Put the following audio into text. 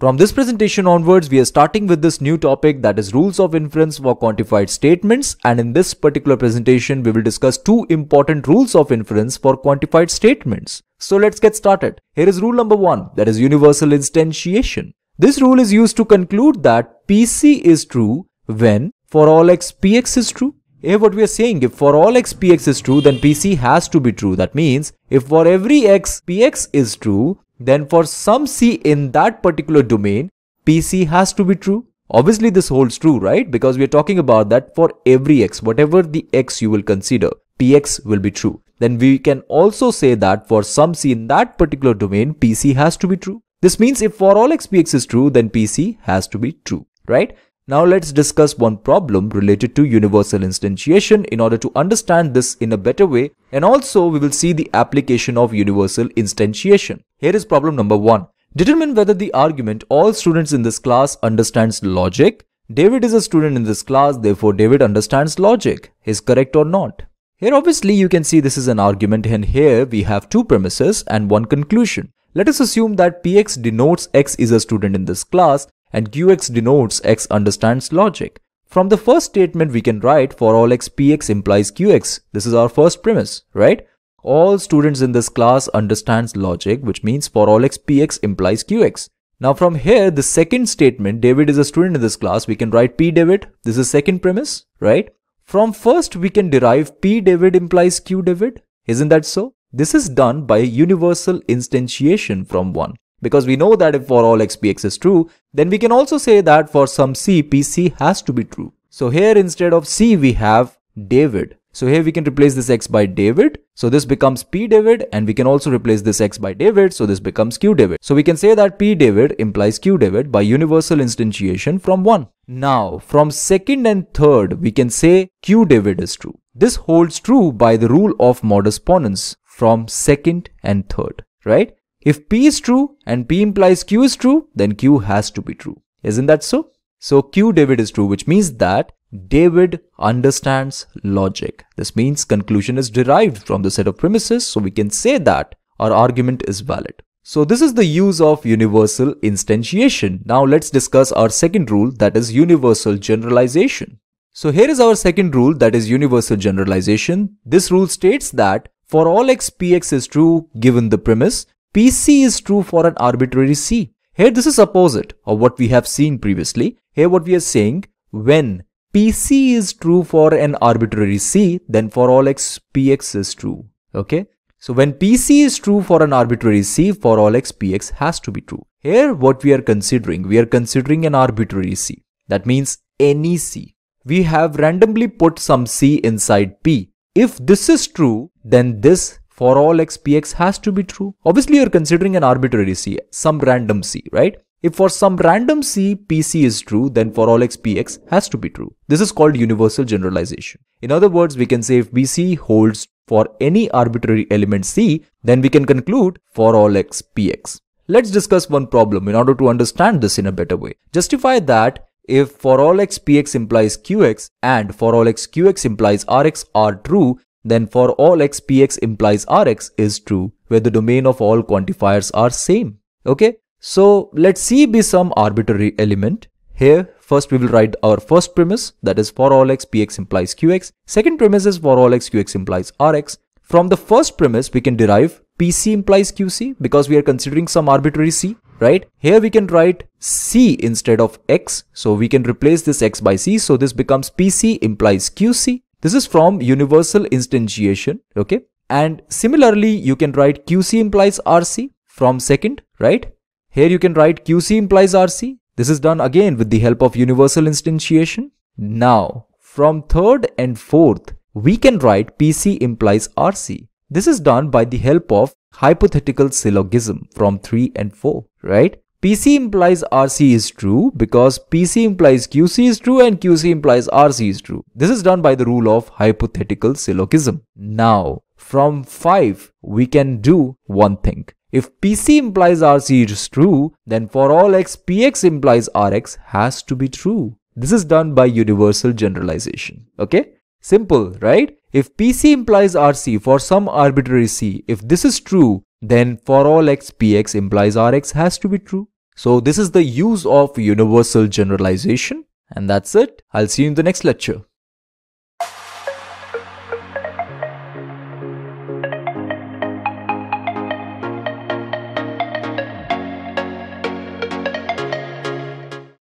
From this presentation onwards, we are starting with this new topic that is rules of inference for quantified statements. And in this particular presentation, we will discuss two important rules of inference for quantified statements. So let's get started. Here is rule number one, that is universal instantiation. This rule is used to conclude that PC is true when for all x px is true. Here what we are saying, if for all x px is true, then PC has to be true. That means if for every x px is true, then for some C in that particular domain, PC has to be true. Obviously this holds true, right? Because we are talking about that for every X, whatever the X you will consider, PX will be true. Then we can also say that for some C in that particular domain, PC has to be true. This means if for all XPX is true, then PC has to be true, right? Now let's discuss one problem related to universal instantiation in order to understand this in a better way and also we will see the application of universal instantiation. Here is problem number 1. Determine whether the argument all students in this class understands logic. David is a student in this class therefore David understands logic is correct or not. Here obviously you can see this is an argument and here we have two premises and one conclusion. Let us assume that px denotes x is a student in this class and qx denotes x understands logic. From the first statement we can write for all x px implies qx. This is our first premise, right? All students in this class understands logic which means for all x px implies qx. Now from here the second statement David is a student in this class we can write p David this is second premise right. From first we can derive p David implies q David isn't that so? This is done by universal instantiation from 1 because we know that if for all x px is true then we can also say that for some c pc has to be true. So here instead of c we have David so here we can replace this x by David. So this becomes P David and we can also replace this x by David. So this becomes Q David. So we can say that P David implies Q David by universal instantiation from 1. Now from second and third we can say Q David is true. This holds true by the rule of modus ponens from second and third, right? If P is true and P implies Q is true, then Q has to be true. Isn't that so? So Q David is true, which means that David understands logic. This means conclusion is derived from the set of premises, so we can say that our argument is valid. So this is the use of universal instantiation. Now let's discuss our second rule that is universal generalization. So here is our second rule that is universal generalization. This rule states that for all x px is true given the premise, pc is true for an arbitrary c. Here this is opposite of what we have seen previously. Here what we are saying when PC is true for an arbitrary C, then for all x, Px is true. Okay. So when PC is true for an arbitrary C, for all x, Px has to be true. Here, what we are considering, we are considering an arbitrary C. That means any C. We have randomly put some C inside P. If this is true, then this for all x, Px has to be true. Obviously, you're considering an arbitrary C, some random C, right? If for some random c pc is true, then for all x px has to be true. This is called universal generalization. In other words, we can say if bc holds for any arbitrary element c, then we can conclude for all x px. Let's discuss one problem in order to understand this in a better way. Justify that if for all x px implies qx and for all x qx implies rx are true, then for all x px implies rx is true, where the domain of all quantifiers are same. Okay, so let C be some arbitrary element. Here, first we will write our first premise that is for all x px implies qx. Second premise is for all x qx implies rx. From the first premise, we can derive pc implies qc because we are considering some arbitrary c, right? Here we can write c instead of x. So we can replace this x by c. So this becomes pc implies qc. This is from universal instantiation, okay? And similarly, you can write qc implies rc from second, right? Here you can write QC implies RC. This is done again with the help of universal instantiation. Now, from third and fourth, we can write PC implies RC. This is done by the help of hypothetical syllogism from 3 and 4, right? PC implies RC is true because PC implies QC is true and QC implies RC is true. This is done by the rule of hypothetical syllogism. Now, from 5, we can do one thing. If PC implies RC is true, then for all x, PX implies RX has to be true. This is done by universal generalization. Okay? Simple, right? If PC implies RC for some arbitrary C, if this is true, then for all x, PX implies RX has to be true. So this is the use of universal generalization. And that's it. I'll see you in the next lecture.